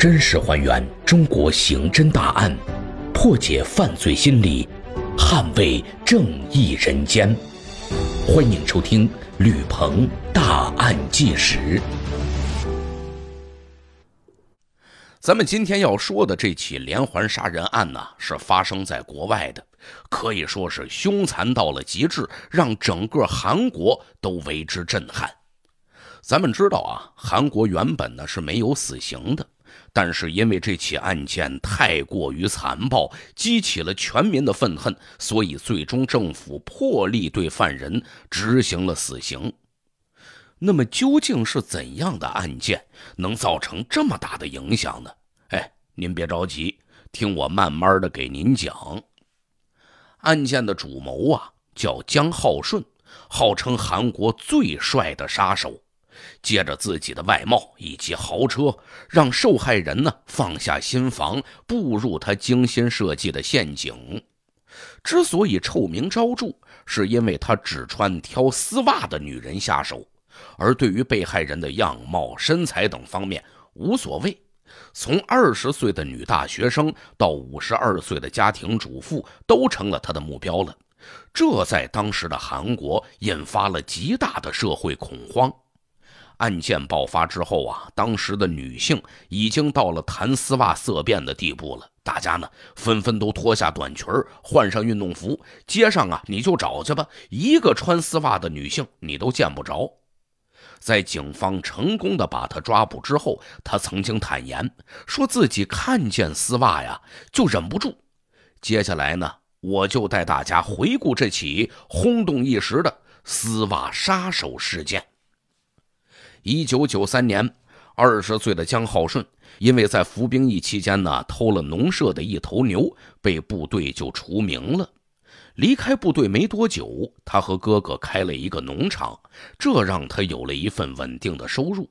真实还原中国刑侦大案，破解犯罪心理，捍卫正义人间。欢迎收听吕鹏大案纪实。咱们今天要说的这起连环杀人案呢，是发生在国外的，可以说是凶残到了极致，让整个韩国都为之震撼。咱们知道啊，韩国原本呢是没有死刑的。但是因为这起案件太过于残暴，激起了全民的愤恨，所以最终政府破例对犯人执行了死刑。那么，究竟是怎样的案件能造成这么大的影响呢？哎，您别着急，听我慢慢的给您讲。案件的主谋啊，叫江浩顺，号称韩国最帅的杀手。借着自己的外貌以及豪车，让受害人呢放下心防，步入他精心设计的陷阱。之所以臭名昭著，是因为他只穿挑丝袜的女人下手，而对于被害人的样貌、身材等方面无所谓。从二十岁的女大学生到五十二岁的家庭主妇，都成了他的目标了。这在当时的韩国引发了极大的社会恐慌。案件爆发之后啊，当时的女性已经到了谈丝袜色变的地步了。大家呢纷纷都脱下短裙，换上运动服。街上啊，你就找去吧，一个穿丝袜的女性你都见不着。在警方成功的把他抓捕之后，他曾经坦言说自己看见丝袜呀就忍不住。接下来呢，我就带大家回顾这起轰动一时的丝袜杀手事件。一九九三年，二十岁的江浩顺因为在服兵役期间呢偷了农舍的一头牛，被部队就除名了。离开部队没多久，他和哥哥开了一个农场，这让他有了一份稳定的收入。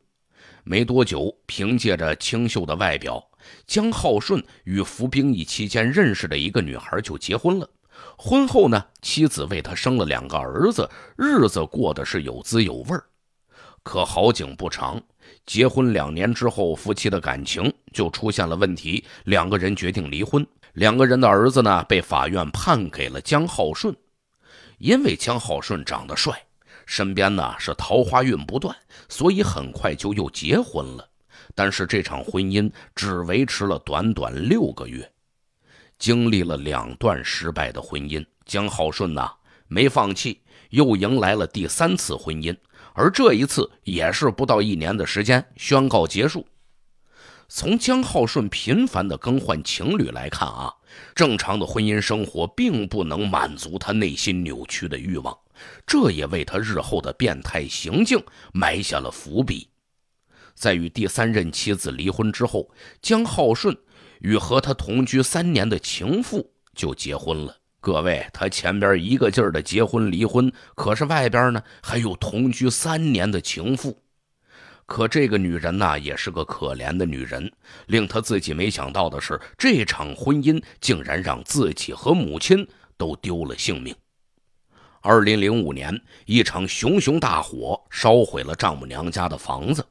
没多久，凭借着清秀的外表，江浩顺与服兵役期间认识的一个女孩就结婚了。婚后呢，妻子为他生了两个儿子，日子过得是有滋有味儿。可好景不长，结婚两年之后，夫妻的感情就出现了问题，两个人决定离婚。两个人的儿子呢，被法院判给了江浩顺，因为江浩顺长得帅，身边呢是桃花运不断，所以很快就又结婚了。但是这场婚姻只维持了短短六个月，经历了两段失败的婚姻，江浩顺呢没放弃。又迎来了第三次婚姻，而这一次也是不到一年的时间宣告结束。从江浩顺频繁的更换情侣来看啊，正常的婚姻生活并不能满足他内心扭曲的欲望，这也为他日后的变态行径埋下了伏笔。在与第三任妻子离婚之后，江浩顺与和他同居三年的情妇就结婚了。各位，他前边一个劲儿的结婚离婚，可是外边呢还有同居三年的情妇。可这个女人呢，也是个可怜的女人。令他自己没想到的是，这场婚姻竟然让自己和母亲都丢了性命。二零零五年，一场熊熊大火烧毁了丈母娘家的房子。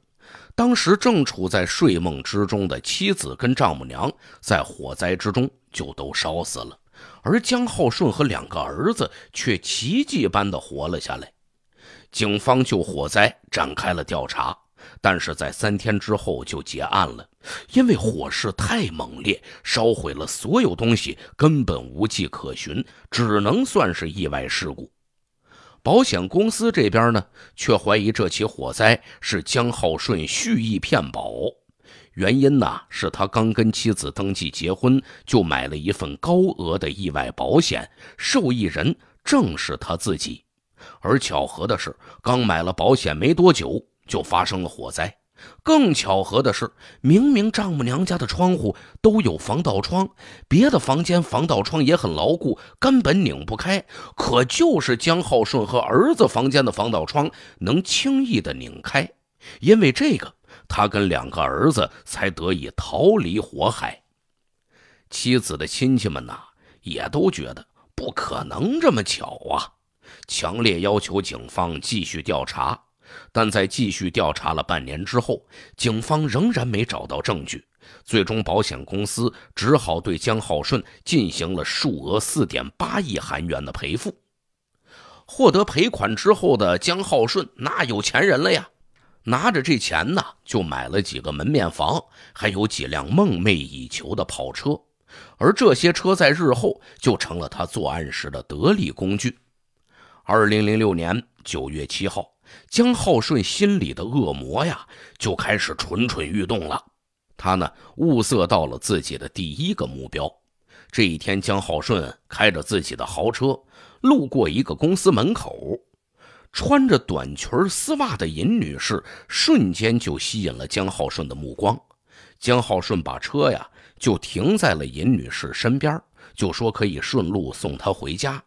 当时正处在睡梦之中的妻子跟丈母娘，在火灾之中就都烧死了。而江浩顺和两个儿子却奇迹般的活了下来。警方就火灾展开了调查，但是在三天之后就结案了，因为火势太猛烈，烧毁了所有东西，根本无迹可寻，只能算是意外事故。保险公司这边呢，却怀疑这起火灾是江浩顺蓄意骗保。原因呢？是他刚跟妻子登记结婚，就买了一份高额的意外保险，受益人正是他自己。而巧合的是，刚买了保险没多久，就发生了火灾。更巧合的是，明明丈母娘家的窗户都有防盗窗，别的房间防盗窗也很牢固，根本拧不开，可就是江浩顺和儿子房间的防盗窗能轻易的拧开，因为这个。他跟两个儿子才得以逃离火海，妻子的亲戚们呐也都觉得不可能这么巧啊，强烈要求警方继续调查。但在继续调查了半年之后，警方仍然没找到证据，最终保险公司只好对江浩顺进行了数额四点八亿韩元的赔付。获得赔款之后的江浩顺，那有钱人了呀。拿着这钱呢，就买了几个门面房，还有几辆梦寐以求的跑车，而这些车在日后就成了他作案时的得力工具。二零零六年九月七号，江浩顺心里的恶魔呀就开始蠢蠢欲动了。他呢物色到了自己的第一个目标。这一天，江浩顺开着自己的豪车，路过一个公司门口。穿着短裙丝袜的尹女士，瞬间就吸引了江浩顺的目光。江浩顺把车呀就停在了尹女士身边，就说可以顺路送她回家。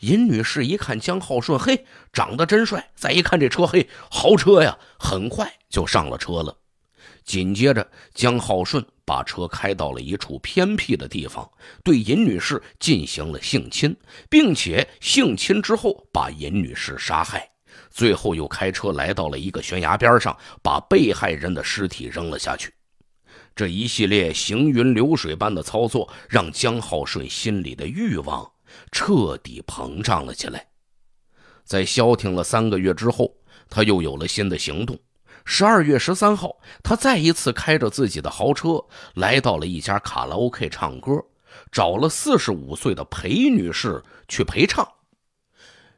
尹女士一看江浩顺，嘿，长得真帅；再一看这车，嘿，豪车呀，很快就上了车了。紧接着，江浩顺。把车开到了一处偏僻的地方，对尹女士进行了性侵，并且性侵之后把尹女士杀害，最后又开车来到了一个悬崖边上，把被害人的尸体扔了下去。这一系列行云流水般的操作，让江浩顺心里的欲望彻底膨胀了起来。在消停了三个月之后，他又有了新的行动。十二月十三号，他再一次开着自己的豪车来到了一家卡拉 OK 唱歌，找了四十五岁的裴女士去陪唱。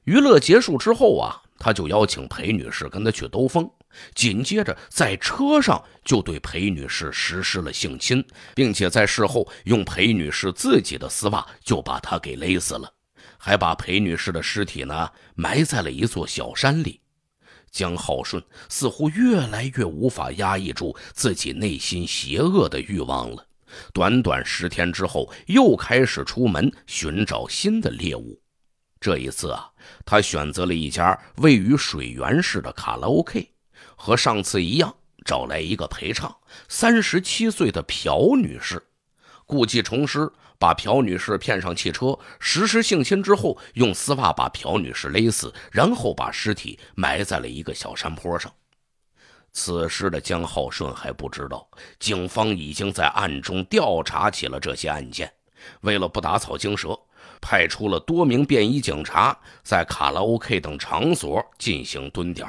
娱乐结束之后啊，他就邀请裴女士跟他去兜风，紧接着在车上就对裴女士实施了性侵，并且在事后用裴女士自己的丝袜就把她给勒死了，还把裴女士的尸体呢埋在了一座小山里。江浩顺似乎越来越无法压抑住自己内心邪恶的欲望了。短短十天之后，又开始出门寻找新的猎物。这一次啊，他选择了一家位于水源市的卡拉 OK，和上次一样，找来一个陪唱，三十七岁的朴女士，故技重施。把朴女士骗上汽车，实施性侵之后，用丝袜把朴女士勒死，然后把尸体埋在了一个小山坡上。此时的江浩顺还不知道，警方已经在暗中调查起了这些案件。为了不打草惊蛇，派出了多名便衣警察在卡拉 OK 等场所进行蹲点，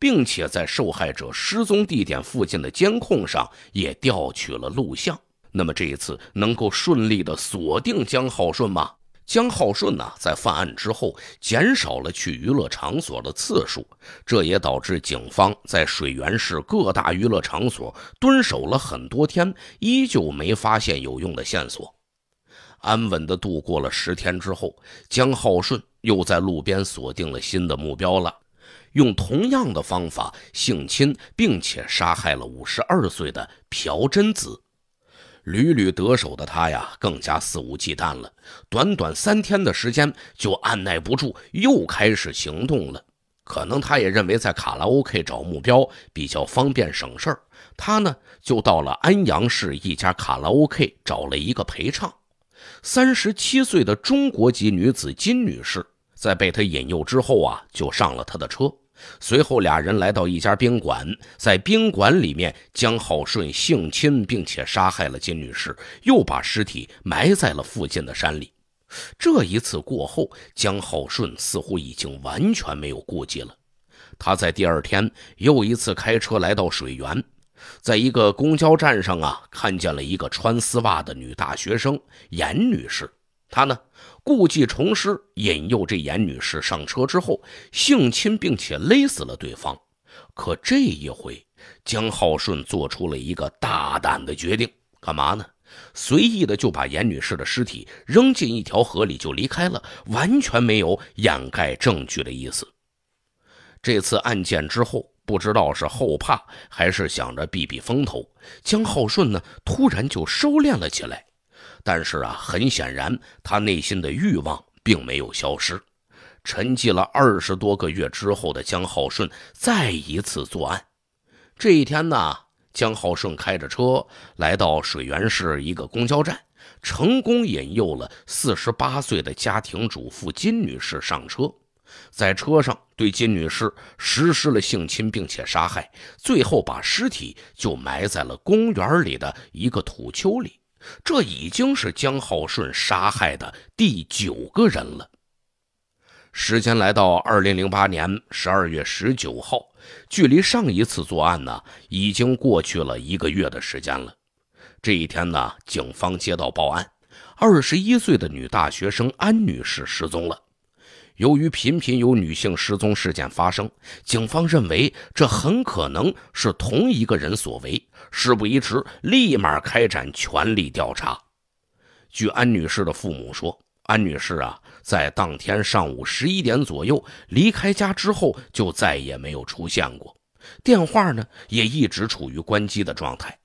并且在受害者失踪地点附近的监控上也调取了录像。那么这一次能够顺利的锁定江浩顺吗？江浩顺呢，在犯案之后减少了去娱乐场所的次数，这也导致警方在水源市各大娱乐场所蹲守了很多天，依旧没发现有用的线索。安稳的度过了十天之后，江浩顺又在路边锁定了新的目标了，用同样的方法性侵并且杀害了五十二岁的朴真子。屡屡得手的他呀，更加肆无忌惮了。短短三天的时间，就按耐不住，又开始行动了。可能他也认为在卡拉 OK 找目标比较方便省事儿，他呢就到了安阳市一家卡拉 OK 找了一个陪唱。三十七岁的中国籍女子金女士，在被他引诱之后啊，就上了他的车。随后，俩人来到一家宾馆，在宾馆里面，江浩顺性侵并且杀害了金女士，又把尸体埋在了附近的山里。这一次过后，江浩顺似乎已经完全没有顾忌了。他在第二天又一次开车来到水源，在一个公交站上啊，看见了一个穿丝袜的女大学生严女士。他呢，故技重施，引诱这严女士上车之后性侵，并且勒死了对方。可这一回，江浩顺做出了一个大胆的决定，干嘛呢？随意的就把严女士的尸体扔进一条河里，就离开了，完全没有掩盖证据的意思。这次案件之后，不知道是后怕，还是想着避避风头，江浩顺呢，突然就收敛了起来。但是啊，很显然，他内心的欲望并没有消失。沉寂了二十多个月之后的江浩顺再一次作案。这一天呢，江浩顺开着车来到水源市一个公交站，成功引诱了四十八岁的家庭主妇金女士上车，在车上对金女士实施了性侵，并且杀害，最后把尸体就埋在了公园里的一个土丘里。这已经是江浩顺杀害的第九个人了。时间来到二零零八年十二月十九号，距离上一次作案呢，已经过去了一个月的时间了。这一天呢，警方接到报案，二十一岁的女大学生安女士失踪了。由于频频有女性失踪事件发生，警方认为这很可能是同一个人所为。事不宜迟，立马开展全力调查。据安女士的父母说，安女士啊，在当天上午十一点左右离开家之后，就再也没有出现过，电话呢也一直处于关机的状态。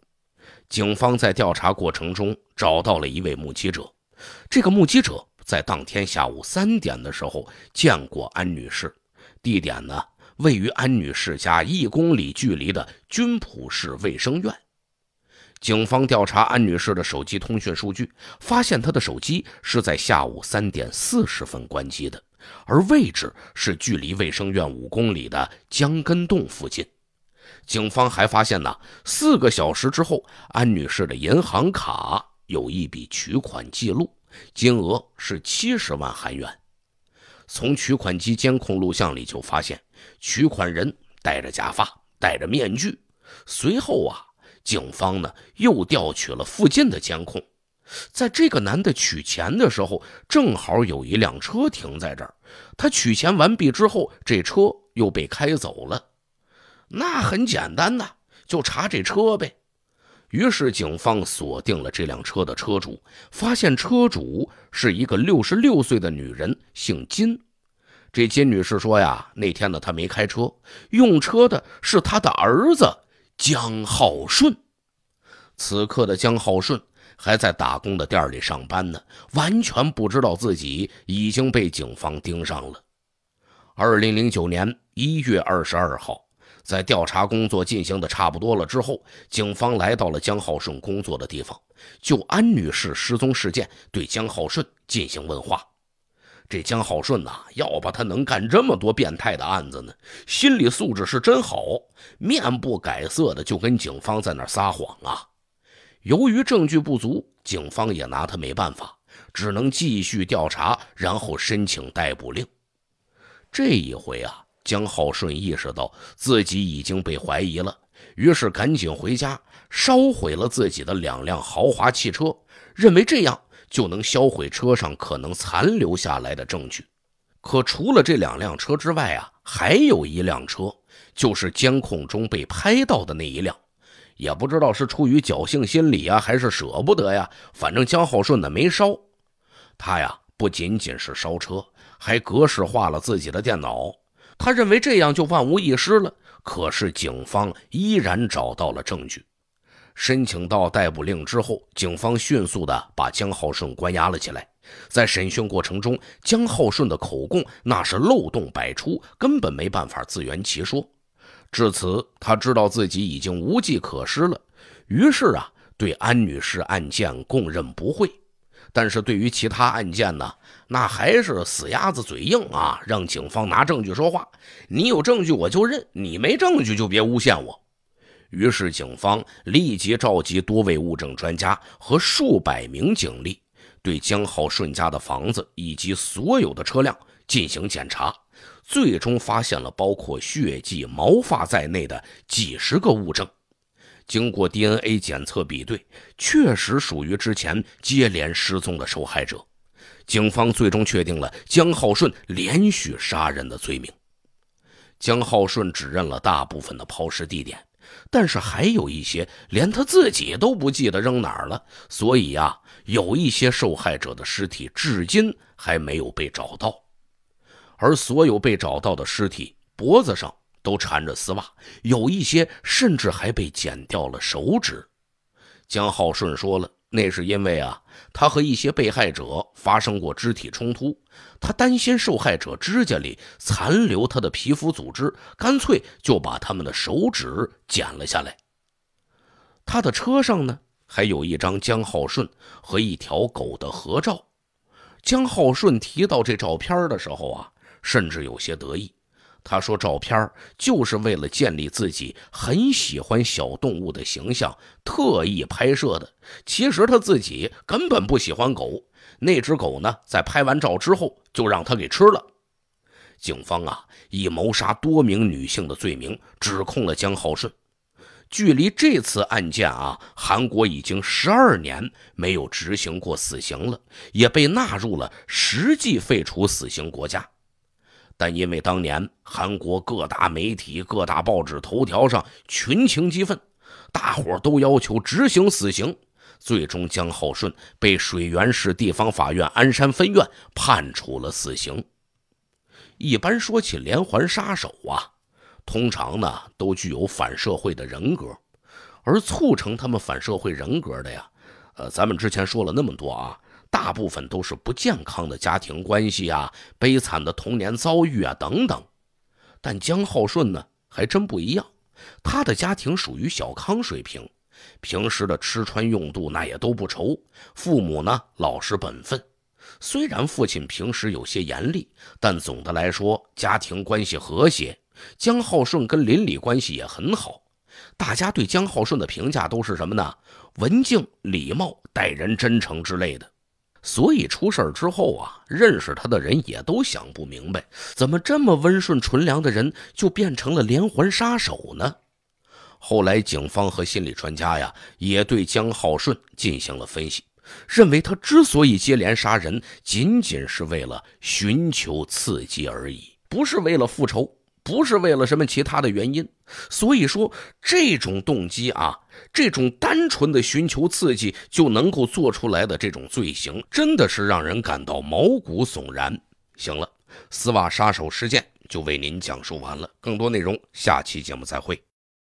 警方在调查过程中找到了一位目击者，这个目击者。在当天下午三点的时候见过安女士，地点呢位于安女士家一公里距离的军浦市卫生院。警方调查安女士的手机通讯数据，发现她的手机是在下午三点四十分关机的，而位置是距离卫生院五公里的江根洞附近。警方还发现呢，四个小时之后，安女士的银行卡有一笔取款记录。金额是七十万韩元。从取款机监控录像里就发现，取款人戴着假发，戴着面具。随后啊，警方呢又调取了附近的监控，在这个男的取钱的时候，正好有一辆车停在这儿。他取钱完毕之后，这车又被开走了。那很简单呐，就查这车呗。于是，警方锁定了这辆车的车主，发现车主是一个六十六岁的女人，姓金。这金女士说呀：“那天呢，她没开车，用车的是她的儿子江浩顺。此刻的江浩顺还在打工的店里上班呢，完全不知道自己已经被警方盯上了。”二零零九年一月二十二号。在调查工作进行的差不多了之后，警方来到了江浩顺工作的地方，就安女士失踪事件对江浩顺进行问话。这江浩顺呐，要把他能干这么多变态的案子呢，心理素质是真好，面不改色的就跟警方在那撒谎啊。由于证据不足，警方也拿他没办法，只能继续调查，然后申请逮捕令。这一回啊。江浩顺意识到自己已经被怀疑了，于是赶紧回家烧毁了自己的两辆豪华汽车，认为这样就能销毁车上可能残留下来的证据。可除了这两辆车之外啊，还有一辆车，就是监控中被拍到的那一辆，也不知道是出于侥幸心理啊，还是舍不得呀。反正江浩顺呢没烧，他呀不仅仅是烧车，还格式化了自己的电脑。他认为这样就万无一失了，可是警方依然找到了证据。申请到逮捕令之后，警方迅速的把江浩顺关押了起来。在审讯过程中，江浩顺的口供那是漏洞百出，根本没办法自圆其说。至此，他知道自己已经无计可施了，于是啊，对安女士案件供认不讳。但是对于其他案件呢，那还是死鸭子嘴硬啊！让警方拿证据说话，你有证据我就认，你没证据就别诬陷我。于是警方立即召集多位物证专家和数百名警力，对江浩顺家的房子以及所有的车辆进行检查，最终发现了包括血迹、毛发在内的几十个物证。经过 DNA 检测比对，确实属于之前接连失踪的受害者。警方最终确定了江浩顺连续杀人的罪名。江浩顺指认了大部分的抛尸地点，但是还有一些连他自己都不记得扔哪儿了。所以呀，有一些受害者的尸体至今还没有被找到。而所有被找到的尸体，脖子上……都缠着丝袜，有一些甚至还被剪掉了手指。江浩顺说了，那是因为啊，他和一些被害者发生过肢体冲突，他担心受害者指甲里残留他的皮肤组织，干脆就把他们的手指剪了下来。他的车上呢，还有一张江浩顺和一条狗的合照。江浩顺提到这照片的时候啊，甚至有些得意。他说：“照片就是为了建立自己很喜欢小动物的形象，特意拍摄的。其实他自己根本不喜欢狗。那只狗呢，在拍完照之后，就让他给吃了。”警方啊，以谋杀多名女性的罪名，指控了江浩顺。距离这次案件啊，韩国已经十二年没有执行过死刑了，也被纳入了实际废除死刑国家。但因为当年韩国各大媒体、各大报纸头条上群情激愤，大伙都要求执行死刑，最终江浩顺被水源市地方法院鞍山分院判处了死刑。一般说起连环杀手啊，通常呢都具有反社会的人格，而促成他们反社会人格的呀，呃，咱们之前说了那么多啊。大部分都是不健康的家庭关系啊，悲惨的童年遭遇啊等等，但江浩顺呢还真不一样，他的家庭属于小康水平，平时的吃穿用度那也都不愁，父母呢老实本分，虽然父亲平时有些严厉，但总的来说家庭关系和谐，江浩顺跟邻里关系也很好，大家对江浩顺的评价都是什么呢？文静、礼貌、待人真诚之类的。所以出事之后啊，认识他的人也都想不明白，怎么这么温顺纯良的人就变成了连环杀手呢？后来警方和心理专家呀，也对江浩顺进行了分析，认为他之所以接连杀人，仅仅是为了寻求刺激而已，不是为了复仇，不是为了什么其他的原因。所以说，这种动机啊。这种单纯的寻求刺激就能够做出来的这种罪行，真的是让人感到毛骨悚然。行了，丝袜杀手事件就为您讲述完了，更多内容下期节目再会。